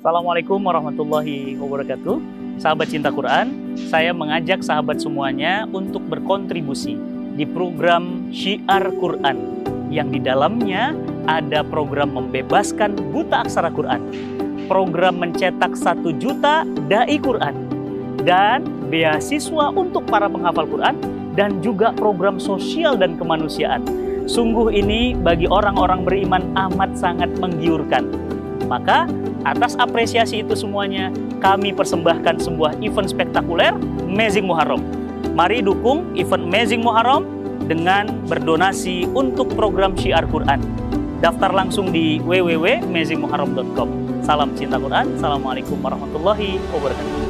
Assalamualaikum warahmatullahi wabarakatuh. Sahabat cinta Quran, saya mengajak sahabat semuanya untuk berkontribusi di program Syiar Quran yang di dalamnya ada program membebaskan buta aksara Quran, program mencetak satu juta dai Quran, dan beasiswa untuk para penghafal Quran, dan juga program sosial dan kemanusiaan. Sungguh ini bagi orang-orang beriman amat sangat menggiurkan. Maka Atas apresiasi itu semuanya, kami persembahkan sebuah event spektakuler Amazing Muharram. Mari dukung event Amazing Muharram dengan berdonasi untuk program Syiar Quran. Daftar langsung di www.amazingmuharram.com. Salam cinta Quran. Assalamualaikum warahmatullahi wabarakatuh.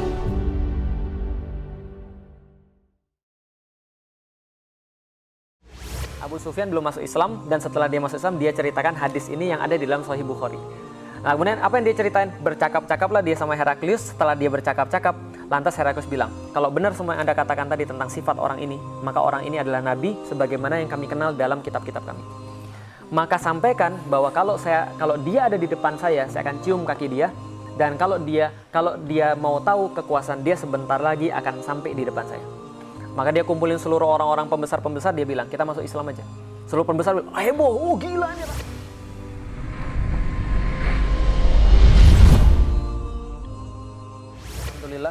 Abu Sufyan belum masuk Islam dan setelah dia masuk Islam dia ceritakan hadis ini yang ada di dalam Sahih Bukhari. Nah, kemudian apa yang dia ceritain? bercakap cakap lah dia sama Heraklius. Setelah dia bercakap-cakap, lantas Heraklius bilang, "Kalau benar semua yang Anda katakan tadi tentang sifat orang ini, maka orang ini adalah nabi sebagaimana yang kami kenal dalam kitab-kitab kami." Maka sampaikan bahwa kalau saya kalau dia ada di depan saya, saya akan cium kaki dia dan kalau dia kalau dia mau tahu kekuasaan dia sebentar lagi akan sampai di depan saya. Maka dia kumpulin seluruh orang-orang pembesar-pembesar dia bilang, "Kita masuk Islam aja." Seluruh pembesar bilang, "Heboh, oh gila ini.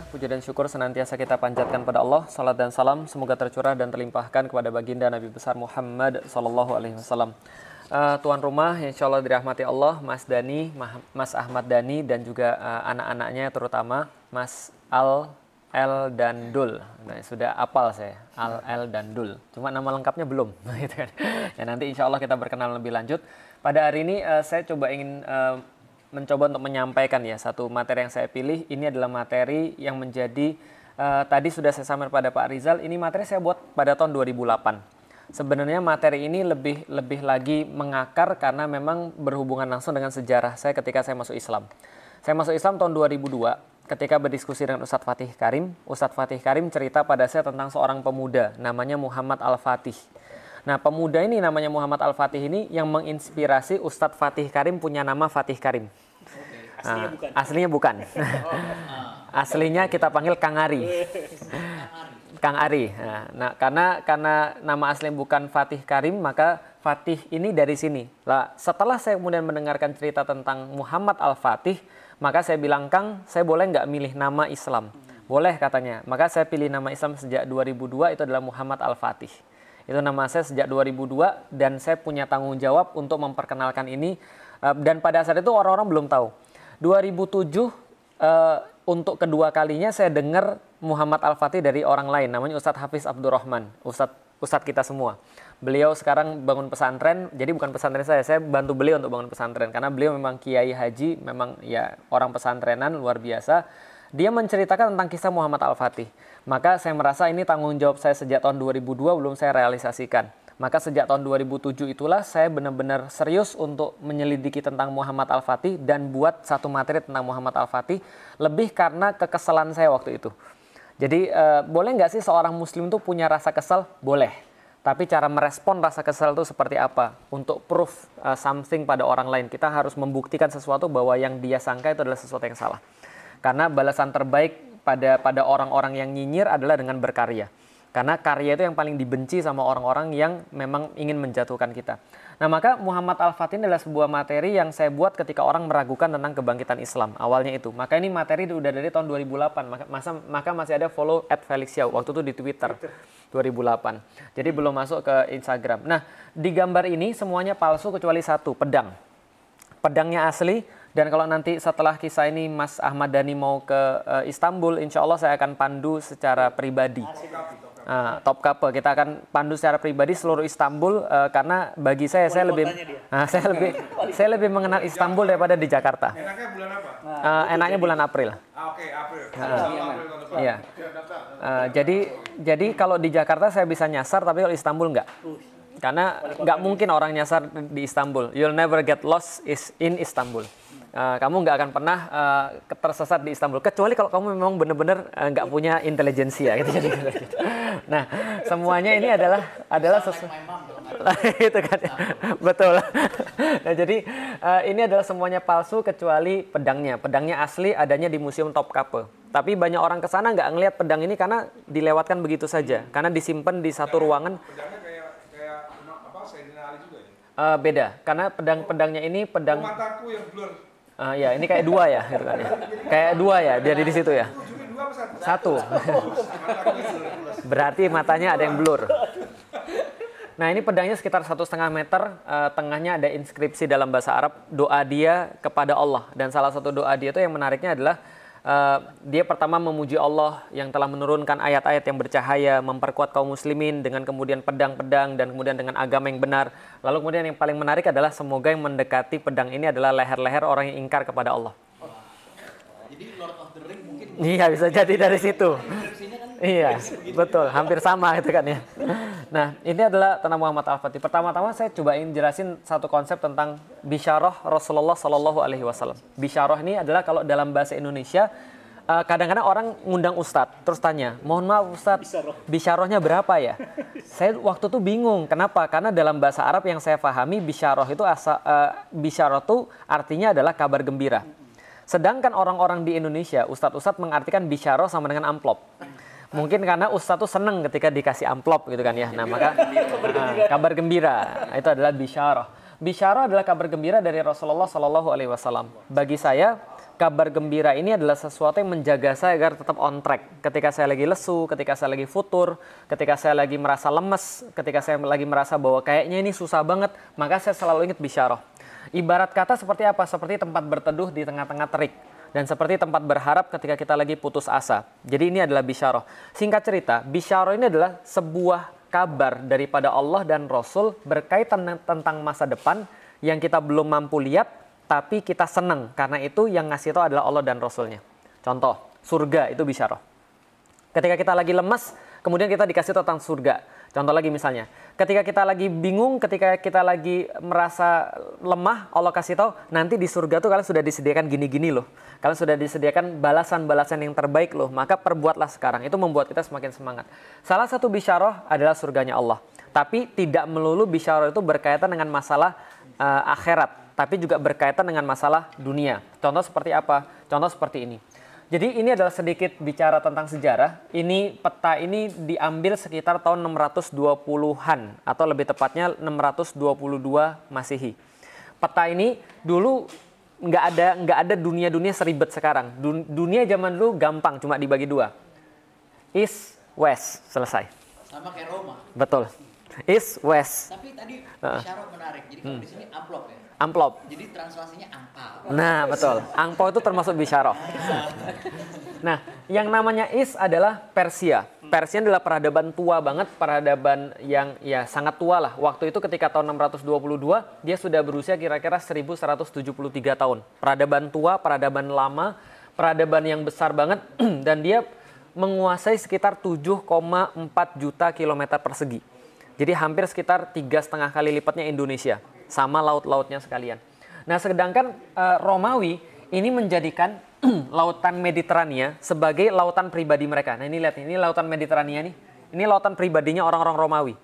Alhamdulillah, puji dan syukur senantiasa kita panjatkan pada Allah. Salat dan salam semoga tercurah dan terlimpahkan kepada baginda Nabi besar Muhammad Sallallahu Alaihi Wasallam. Uh, tuan rumah, insya Allah dirahmati Allah, Mas Dani, Mas Ahmad Dani, dan juga uh, anak-anaknya terutama Mas Al El dan Dul. Nah, sudah apal saya, Al El dan Dul. Cuma nama lengkapnya belum, gitu kan. Ya nanti insya Allah kita berkenalan lebih lanjut. Pada hari ini uh, saya coba ingin uh, mencoba untuk menyampaikan ya satu materi yang saya pilih ini adalah materi yang menjadi uh, tadi sudah saya sampaikan pada Pak Rizal ini materi saya buat pada tahun 2008 sebenarnya materi ini lebih lebih lagi mengakar karena memang berhubungan langsung dengan sejarah saya ketika saya masuk Islam saya masuk Islam tahun 2002 ketika berdiskusi dengan Ustadz Fatih Karim Ustadz Fatih Karim cerita pada saya tentang seorang pemuda namanya Muhammad Al Fatih Nah, pemuda ini namanya Muhammad Al-Fatih ini yang menginspirasi Ustadz Fatih Karim punya nama Fatih Karim. Aslinya nah, bukan. Aslinya bukan. Oh. aslinya kita panggil Kang Ari. Kang Ari. Nah, nah, karena karena nama aslinya bukan Fatih Karim, maka Fatih ini dari sini. Lah, setelah saya kemudian mendengarkan cerita tentang Muhammad Al-Fatih, maka saya bilang, "Kang, saya boleh nggak milih nama Islam?" Boleh katanya. Maka saya pilih nama Islam sejak 2002 itu adalah Muhammad Al-Fatih. Itu nama saya sejak 2002 dan saya punya tanggung jawab untuk memperkenalkan ini dan pada saat itu orang-orang belum tahu. 2007 uh, eh, untuk kedua kalinya saya dengar Muhammad Al-Fatih dari orang lain namanya Ustadz Hafiz Abdurrahman, Ustadz Ustadz kita semua. Beliau sekarang bangun pesantren, jadi bukan pesantren saya, saya bantu beliau untuk bangun pesantren karena beliau memang kiai haji, memang ya orang pesantrenan luar biasa. Dia menceritakan tentang kisah Muhammad Al-Fatih. Maka saya merasa ini tanggung jawab saya sejak tahun 2002 belum saya realisasikan. Maka sejak tahun 2007 itulah saya benar-benar serius untuk menyelidiki tentang Muhammad Al-Fatih dan buat satu materi tentang Muhammad Al-Fatih lebih karena kekesalan saya waktu itu. Jadi eh, boleh nggak sih seorang muslim itu punya rasa kesal? Boleh. Tapi cara merespon rasa kesal itu seperti apa? Untuk proof uh, something pada orang lain, kita harus membuktikan sesuatu bahwa yang dia sangka itu adalah sesuatu yang salah. Karena balasan terbaik pada pada orang-orang yang nyinyir adalah dengan berkarya. Karena karya itu yang paling dibenci sama orang-orang yang memang ingin menjatuhkan kita. Nah maka Muhammad Al-Fatin adalah sebuah materi yang saya buat ketika orang meragukan tentang kebangkitan Islam. Awalnya itu. Maka ini materi udah dari tahun 2008. Maka, masa, maka masih ada follow at Felix Yau. Waktu itu di Twitter. 2008. Jadi belum masuk ke Instagram. Nah di gambar ini semuanya palsu kecuali satu, pedang. Pedangnya asli, dan kalau nanti setelah kisah ini Mas Ahmad Dhani mau ke uh, Istanbul, insya Allah saya akan pandu secara pribadi. Uh, top couple kita akan pandu secara pribadi seluruh Istanbul uh, karena bagi saya Poli saya lebih uh, saya lebih saya lebih mengenal Istanbul daripada di Jakarta. Enaknya bulan apa? Uh, enaknya bulan April. Oke April. Uh, iya. jadi jadi kalau di Jakarta saya bisa nyasar tapi kalau Istanbul enggak. Karena nggak mungkin orang nyasar di Istanbul. You'll never get lost is in Istanbul. Eh, kamu nggak akan pernah uh, tersesat di Istanbul kecuali kalau kamu memang benar-benar uh, eh, nggak punya intelijensi ya gitu, gitu, gitu. Nah, semuanya ini adalah adalah sesuatu itu kan. Betul. Nah, jadi uh, ini adalah semuanya palsu kecuali pedangnya. Pedangnya asli adanya di Museum Topkapi. Tapi banyak orang ke sana nggak ngelihat pedang ini karena dilewatkan begitu saja. Karena disimpan di satu ruangan. Uh, beda. Karena pedang-pedangnya ini pedang oh, mataku yang blur. Uh, ya, ini kayak dua ya, gitu kan ya. Kayak dua ya, jadi di situ ya. Satu. Berarti matanya ada yang blur. Nah ini pedangnya sekitar satu setengah meter, uh, tengahnya ada inskripsi dalam bahasa Arab doa dia kepada Allah dan salah satu doa dia itu yang menariknya adalah Uh, dia pertama memuji Allah yang telah menurunkan ayat-ayat yang bercahaya, memperkuat kaum muslimin dengan kemudian pedang-pedang dan kemudian dengan agama yang benar. Lalu kemudian yang paling menarik adalah semoga yang mendekati pedang ini adalah leher-leher orang yang ingkar kepada Allah. Jadi Lord of the Ring mungkin. Iya, bisa iya, jadi iya, dari iya. situ. Iya, betul. Hampir sama itu kan ya. Nah, ini adalah Tanah Muhammad Al-Fatih. Pertama-tama saya coba ingin jelasin satu konsep tentang bisharoh Rasulullah Shallallahu Alaihi Wasallam. Bisharoh ini adalah kalau dalam bahasa Indonesia eh, kadang-kadang orang ngundang ustadz terus tanya mohon maaf ustadz bisharohnya berapa ya saya waktu itu bingung kenapa karena dalam bahasa Arab yang saya pahami bisharoh itu asa, uh, itu artinya adalah kabar gembira sedangkan orang-orang di Indonesia ustadz-ustadz mengartikan bisharoh sama dengan amplop mungkin karena Ustadz tuh seneng ketika dikasih amplop gitu kan ya nah maka nah, kabar gembira nah, nah, itu adalah bisharoh. Bisharoh adalah kabar gembira dari Rasulullah Shallallahu Alaihi Wasallam bagi saya kabar gembira ini adalah sesuatu yang menjaga saya agar tetap on track ketika saya lagi lesu ketika saya lagi futur ketika saya lagi merasa lemes ketika saya lagi merasa bahwa kayaknya ini susah banget maka saya selalu ingat bisharoh. ibarat kata seperti apa seperti tempat berteduh di tengah-tengah terik dan seperti tempat berharap ketika kita lagi putus asa. Jadi ini adalah bisyarah. Singkat cerita, bisyarah ini adalah sebuah kabar daripada Allah dan Rasul berkaitan tentang masa depan yang kita belum mampu lihat tapi kita senang karena itu yang ngasih itu adalah Allah dan Rasulnya. Contoh, surga itu bisyarah. Ketika kita lagi lemas, kemudian kita dikasih tentang surga Contoh lagi misalnya, ketika kita lagi bingung, ketika kita lagi merasa lemah, Allah kasih tahu nanti di surga tuh kalian sudah disediakan gini-gini loh. Kalian sudah disediakan balasan-balasan yang terbaik loh. Maka perbuatlah sekarang. Itu membuat kita semakin semangat. Salah satu bisyarah adalah surganya Allah. Tapi tidak melulu bisyarah itu berkaitan dengan masalah uh, akhirat, tapi juga berkaitan dengan masalah dunia. Contoh seperti apa? Contoh seperti ini jadi ini adalah sedikit bicara tentang sejarah. Ini peta ini diambil sekitar tahun 620-an atau lebih tepatnya 622 Masehi. Peta ini dulu nggak ada nggak ada dunia-dunia seribet sekarang. Dunia zaman dulu gampang cuma dibagi dua. East, West, selesai. Sama kayak Roma. Betul. East West. Tapi tadi uh. syarat menarik. Jadi kalau hmm. di sini amplop ya. Amplop. Jadi translasinya angpau. Nah, betul. Angpau itu termasuk bisyarah. nah, yang namanya Is adalah Persia. Persia adalah peradaban tua banget, peradaban yang ya sangat tua lah. Waktu itu ketika tahun 622 dia sudah berusia kira-kira 1173 tahun. Peradaban tua, peradaban lama, peradaban yang besar banget dan dia menguasai sekitar 7,4 juta kilometer persegi. Jadi hampir sekitar tiga setengah kali lipatnya Indonesia sama laut-lautnya sekalian. Nah, sedangkan uh, Romawi ini menjadikan lautan Mediterania sebagai lautan pribadi mereka. Nah, ini lihat ini lautan Mediterania nih. Ini lautan pribadinya orang-orang Romawi.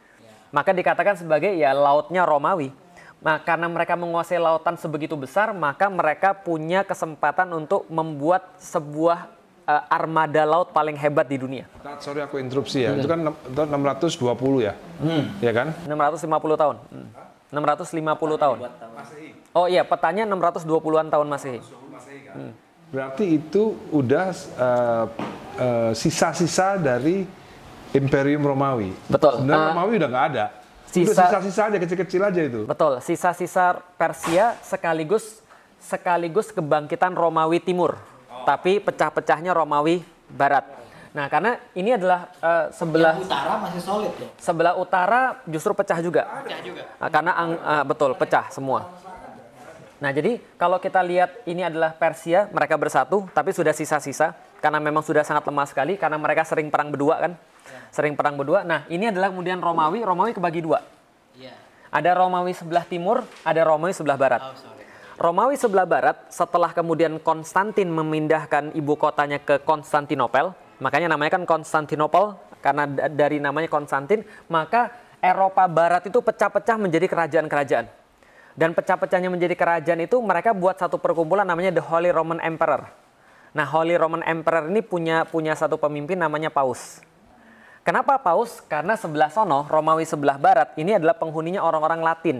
Maka dikatakan sebagai ya lautnya Romawi. Nah, karena mereka menguasai lautan sebegitu besar, maka mereka punya kesempatan untuk membuat sebuah uh, armada laut paling hebat di dunia. Sorry aku interupsi ya. Hmm. Itu kan 620 ya. Hmm. Ya kan? 650 tahun. Hmm. 650 tahun. tahun. Oh iya, petanya 620-an tahun masih. hmm. Berarti itu udah eh, eh, sisa-sisa uh, uh, dari Imperium Romawi. Betul. Sebenarnya uh, Romawi udah nggak ada. Sisa-sisa aja kecil-kecil aja itu. Betul. Sisa-sisa Persia sekaligus sekaligus kebangkitan Romawi Timur tapi pecah-pecahnya Romawi Barat. Nah, karena ini adalah uh, sebelah yang utara masih solid ya. Sebelah utara justru pecah juga. Pecah juga. Uh, karena uh, betul pecah semua. Nah, jadi kalau kita lihat ini adalah Persia, mereka bersatu tapi sudah sisa-sisa karena memang sudah sangat lemah sekali karena mereka sering perang berdua kan. Iya. Sering perang berdua. Nah, ini adalah kemudian Romawi, Romawi kebagi dua. Iya. Ada Romawi sebelah timur, ada Romawi sebelah barat. Oh, sorry. Romawi sebelah barat setelah kemudian Konstantin memindahkan ibu kotanya ke Konstantinopel, makanya namanya kan Konstantinopel karena dari namanya Konstantin, maka Eropa barat itu pecah-pecah menjadi kerajaan-kerajaan. Dan pecah-pecahnya menjadi kerajaan itu mereka buat satu perkumpulan namanya The Holy Roman Emperor. Nah, Holy Roman Emperor ini punya punya satu pemimpin namanya Paus. Kenapa Paus? Karena sebelah sono, Romawi sebelah barat, ini adalah penghuninya orang-orang Latin.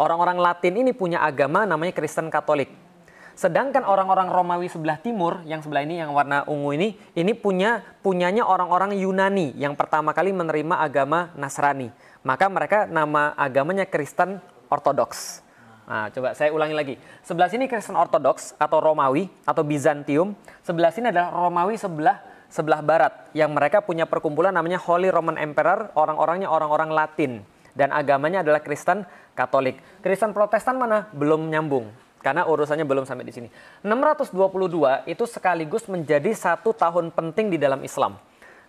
Orang-orang Latin ini punya agama namanya Kristen Katolik. Sedangkan orang-orang Romawi sebelah timur yang sebelah ini yang warna ungu ini ini punya punyanya orang-orang Yunani yang pertama kali menerima agama Nasrani. Maka mereka nama agamanya Kristen Ortodoks. Nah, coba saya ulangi lagi. Sebelah sini Kristen Ortodoks atau Romawi atau Bizantium. Sebelah sini adalah Romawi sebelah sebelah barat yang mereka punya perkumpulan namanya Holy Roman Emperor, orang-orangnya orang-orang Latin dan agamanya adalah Kristen Katolik. Kristen Protestan mana? Belum nyambung karena urusannya belum sampai di sini. 622 itu sekaligus menjadi satu tahun penting di dalam Islam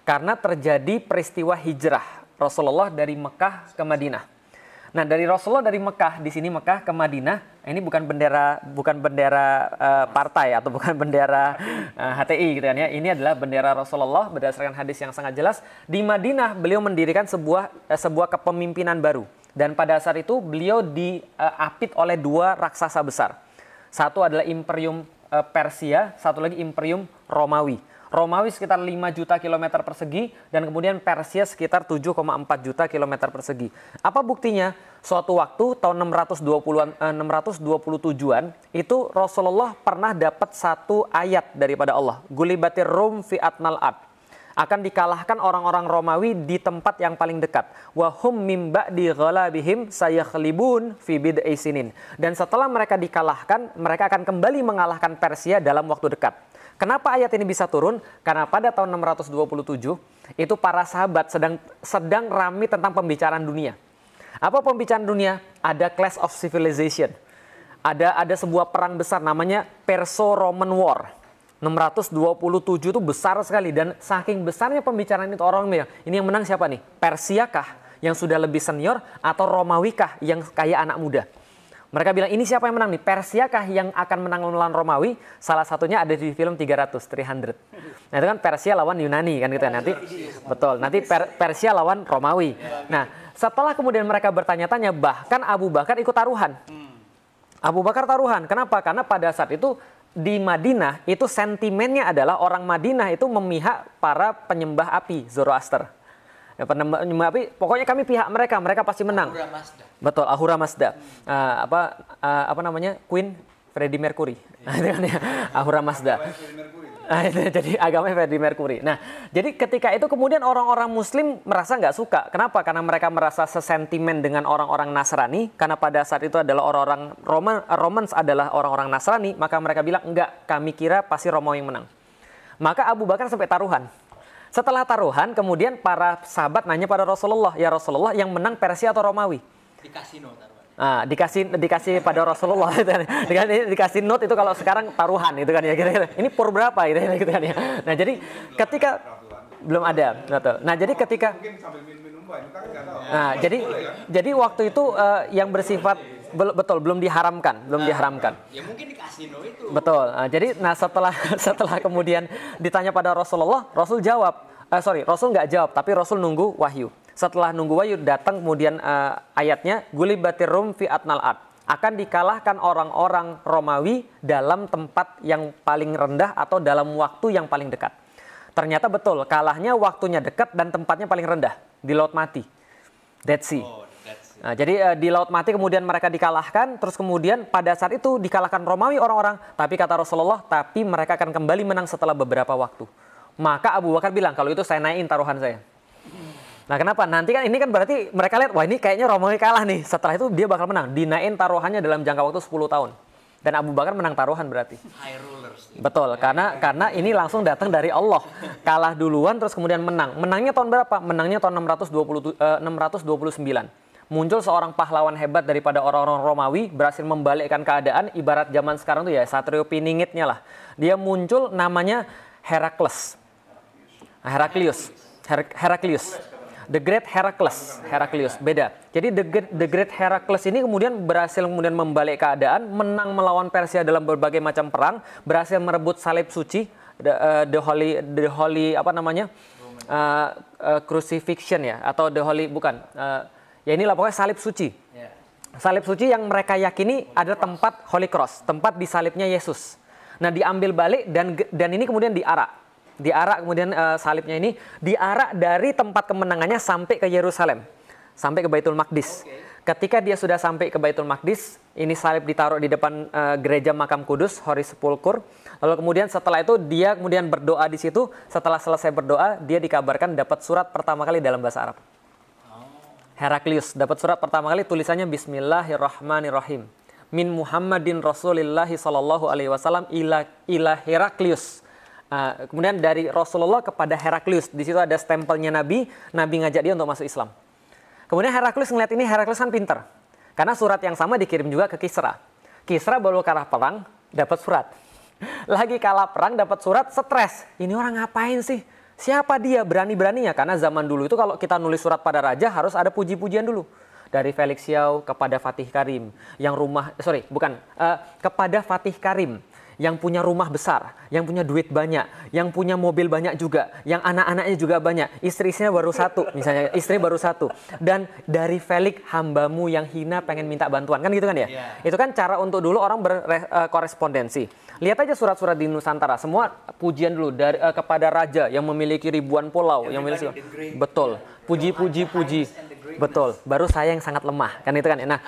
karena terjadi peristiwa hijrah Rasulullah dari Mekah ke Madinah. Nah dari Rasulullah dari Mekah di sini Mekah ke Madinah ini bukan bendera bukan bendera uh, partai atau bukan bendera uh, eh, HTI gitu kan ya ini adalah bendera Rasulullah berdasarkan hadis yang sangat jelas di Madinah beliau mendirikan sebuah uh, sebuah kepemimpinan baru dan pada saat itu beliau diapit uh, oleh dua raksasa besar satu adalah Imperium uh, Persia satu lagi Imperium Romawi Romawi sekitar 5 juta kilometer persegi dan kemudian Persia sekitar 7,4 juta kilometer persegi. Apa buktinya? Suatu waktu tahun 620-an, eh, 627-an itu Rasulullah pernah dapat satu ayat daripada Allah. Gulibatir Rum fi atnal ad akan dikalahkan orang-orang Romawi di tempat yang paling dekat. Wahum mimba di ghalabihim kelibun fibid eisinin. Dan setelah mereka dikalahkan, mereka akan kembali mengalahkan Persia dalam waktu dekat. Kenapa ayat ini bisa turun? Karena pada tahun 627 itu para sahabat sedang sedang rami tentang pembicaraan dunia. Apa pembicaraan dunia? Ada clash of civilization. Ada ada sebuah perang besar namanya Perso-Roman War. 627 itu besar sekali dan saking besarnya pembicaraan itu orang bilang, ini yang menang siapa nih? Persiakah yang sudah lebih senior atau Romawi kah yang kayak anak muda? Mereka bilang ini siapa yang menang nih? Persia kah yang akan menang melawan Romawi? Salah satunya ada di film 300, 300. Nah itu kan Persia lawan Yunani kan gitu ya nanti. Betul. Nanti per Persia lawan Romawi. Nah setelah kemudian mereka bertanya-tanya bahkan Abu Bakar ikut taruhan. Abu Bakar taruhan. Kenapa? Karena pada saat itu di Madinah itu sentimennya adalah orang Madinah itu memihak para penyembah api Zoroaster ya tapi pokoknya kami pihak mereka mereka pasti menang Ahura Mazda. betul Ahura Mazda hmm. uh, apa uh, apa namanya Queen Freddie Mercury yeah. Iya. Kan ya, Ahura Mazda ah, jadi agamanya Freddie Mercury. Nah, jadi ketika itu kemudian orang-orang Muslim merasa nggak suka. Kenapa? Karena mereka merasa sesentimen dengan orang-orang Nasrani. Karena pada saat itu adalah orang-orang Roman, Romans adalah orang-orang Nasrani. Maka mereka bilang enggak, kami kira pasti Romawi yang menang. Maka Abu Bakar sampai taruhan. Setelah taruhan, kemudian para sahabat nanya pada Rasulullah, ya Rasulullah, yang menang Persia atau Romawi? Di kasino taruhan. Ah, dikasih dikasih pada Rasulullah kan. Dikasih, dikasih note itu kalau sekarang taruhan kan ya, gitu kan ya kira-kira. Ini pur berapa gitu, gitu kan ya. Nah, jadi ketika belum ada. Nah, jadi ketika kan Nah, jadi jadi waktu itu uh, yang bersifat Bel betul belum diharamkan belum ah, diharamkan ya mungkin di kasino itu betul nah, jadi nah setelah setelah kemudian ditanya pada Rasulullah Rasul jawab uh, sorry Rasul nggak jawab tapi Rasul nunggu wahyu setelah nunggu wahyu datang kemudian uh, ayatnya guli rum fi atnal ad akan dikalahkan orang-orang Romawi dalam tempat yang paling rendah atau dalam waktu yang paling dekat. Ternyata betul, kalahnya waktunya dekat dan tempatnya paling rendah di Laut Mati. Dead Sea. Oh, Nah, jadi uh, di Laut Mati kemudian mereka dikalahkan, terus kemudian pada saat itu dikalahkan Romawi orang-orang, tapi kata Rasulullah, tapi mereka akan kembali menang setelah beberapa waktu. Maka Abu Bakar bilang, kalau itu saya naikin taruhan saya. Nah kenapa? Nanti kan ini kan berarti mereka lihat, wah ini kayaknya Romawi kalah nih. Setelah itu dia bakal menang. dinaikin taruhannya dalam jangka waktu 10 tahun. Dan Abu Bakar menang taruhan berarti. High rulers. Gitu. Betul, karena karena ini langsung datang dari Allah. Kalah duluan terus kemudian menang. Menangnya tahun berapa? Menangnya tahun 620, eh, 629 muncul seorang pahlawan hebat daripada orang-orang Romawi berhasil membalikkan keadaan ibarat zaman sekarang tuh ya Satrio Piningitnya lah. Dia muncul namanya Herakles. Heraklius. Heraklius. The Great Heracles, Heraklius beda. Jadi The Great, The Great Heracles ini kemudian berhasil kemudian membalik keadaan, menang melawan Persia dalam berbagai macam perang, berhasil merebut salib suci, the, uh, the holy the holy apa namanya? Uh, uh, crucifixion ya atau the holy bukan Ya inilah pokoknya salib suci. Yeah. Salib suci yang mereka yakini Holy ada tempat Holy Cross, tempat disalibnya Yesus. Nah diambil balik dan dan ini kemudian diarak. Diarak kemudian uh, salibnya ini diarak dari tempat kemenangannya sampai ke Yerusalem, sampai ke Baitul Maqdis. Okay. Ketika dia sudah sampai ke Baitul Maqdis, ini salib ditaruh di depan uh, gereja makam kudus, Hori Sepulkur. Lalu kemudian setelah itu dia kemudian berdoa di situ. Setelah selesai berdoa, dia dikabarkan dapat surat pertama kali dalam bahasa Arab. Heraklius dapat surat pertama kali tulisannya Bismillahirrahmanirrahim. Min Muhammadin Rasulillahi sallallahu alaihi wasallam ila ila Heraklius. Uh, kemudian dari Rasulullah kepada Heraklius, di situ ada stempelnya Nabi, Nabi ngajak dia untuk masuk Islam. Kemudian Heraklius ngeliat ini Heraklius kan pinter, karena surat yang sama dikirim juga ke Kisra. Kisra baru kalah perang, dapat surat. Lagi kalah perang dapat surat, stres. Ini orang ngapain sih? Siapa dia berani-beraninya? Karena zaman dulu itu kalau kita nulis surat pada raja harus ada puji-pujian dulu dari Felix Xiao kepada Fatih Karim yang rumah eh, sorry bukan uh, kepada Fatih Karim yang punya rumah besar, yang punya duit banyak, yang punya mobil banyak juga, yang anak-anaknya juga banyak, istri-istrinya baru satu, misalnya istri baru satu. Dan dari Felix hambamu yang hina pengen minta bantuan, kan gitu kan ya? Yeah. Itu kan cara untuk dulu orang berkorespondensi. Eh, eh, Lihat aja surat-surat di Nusantara, semua pujian dulu dari uh, kepada raja yang memiliki ribuan pulau, yang, yang memiliki betul, puji-puji iya. puji. Betul, baru saya yang sangat lemah, kan itu kan. Ya? Nah,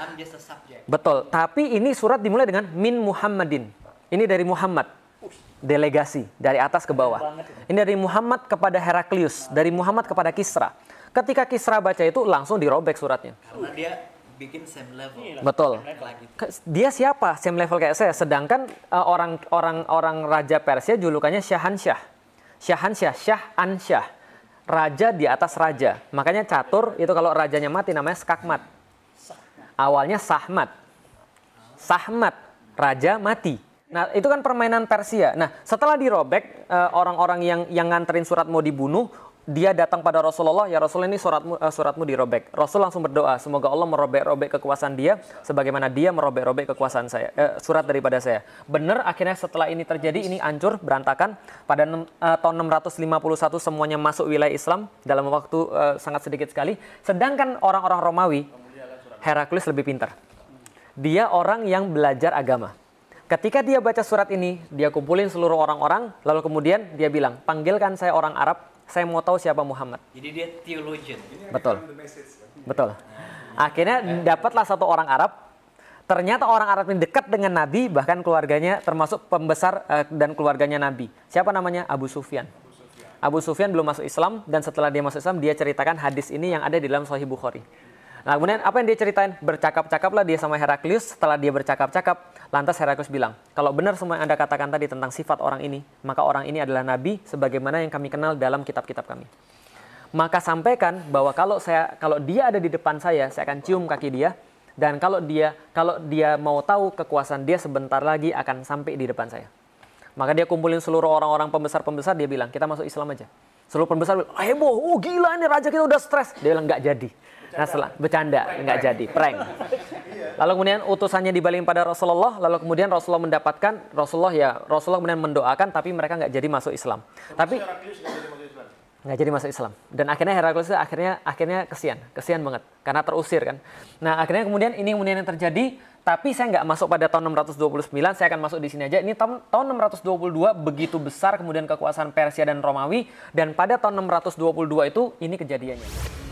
betul. Tapi ini surat dimulai dengan min Muhammadin ini dari Muhammad. Delegasi dari atas ke bawah. Ini dari Muhammad kepada Heraklius, dari Muhammad kepada Kisra. Ketika Kisra baca itu langsung dirobek suratnya. Karena dia bikin same level. Iya. Betul. dia siapa? Same level kayak saya. Sedangkan eh, orang orang orang raja Persia julukannya Syahansyah. Syahansyah, Syahansyah. Raja di atas raja. Makanya catur itu kalau rajanya mati namanya skakmat. Awalnya Sahmat. Sahmat, raja mati. Nah, itu kan permainan Persia. Nah, setelah dirobek eh, orang-orang yang yang nganterin surat mau dibunuh, dia datang pada Rasulullah, ya Rasul ini suratmu uh, suratmu dirobek. Rasul langsung berdoa, semoga Allah merobek-robek kekuasaan dia sebagaimana dia merobek-robek kekuasaan saya, uh, surat daripada saya. bener akhirnya setelah ini terjadi ini hancur berantakan pada uh, tahun 651 semuanya masuk wilayah Islam dalam waktu uh, sangat sedikit sekali. Sedangkan orang-orang Romawi Heraklius lebih pintar. Dia orang yang belajar agama Ketika dia baca surat ini, dia kumpulin seluruh orang-orang, lalu kemudian dia bilang, panggilkan saya orang Arab, saya mau tahu siapa Muhammad. Jadi dia theologian. Betul. Betul. Akhirnya dapatlah satu orang Arab. Ternyata orang Arab ini dekat dengan Nabi, bahkan keluarganya termasuk pembesar eh, dan keluarganya Nabi. Siapa namanya? Abu Sufyan. Abu Sufyan belum masuk Islam dan setelah dia masuk Islam dia ceritakan hadis ini yang ada di dalam Sahih Bukhari. Nah kemudian apa yang dia ceritain? bercakap cakap lah dia sama Heraklius. Setelah dia bercakap-cakap, lantas Heraklius bilang, kalau benar semua yang Anda katakan tadi tentang sifat orang ini, maka orang ini adalah nabi sebagaimana yang kami kenal dalam kitab-kitab kami. Maka sampaikan bahwa kalau saya kalau dia ada di depan saya, saya akan cium kaki dia dan kalau dia kalau dia mau tahu kekuasaan dia sebentar lagi akan sampai di depan saya. Maka dia kumpulin seluruh orang-orang pembesar-pembesar dia bilang, "Kita masuk Islam aja." Seluruh pembesar bilang, "Heboh, oh gila ini raja kita udah stres." Dia bilang, "Nggak jadi." Nah, setelah bercanda nggak jadi prank. Iya. Lalu kemudian utusannya dibalikin pada Rasulullah, lalu kemudian Rasulullah mendapatkan Rasulullah ya Rasulullah kemudian mendoakan tapi mereka nggak jadi masuk Islam. Tapi nggak jadi masuk Islam dan akhirnya Heraklius akhirnya akhirnya kesian kesian banget karena terusir kan nah akhirnya kemudian ini kemudian yang terjadi tapi saya nggak masuk pada tahun 629 saya akan masuk di sini aja ini tahun tahun 622 begitu besar kemudian kekuasaan Persia dan Romawi dan pada tahun 622 itu ini kejadiannya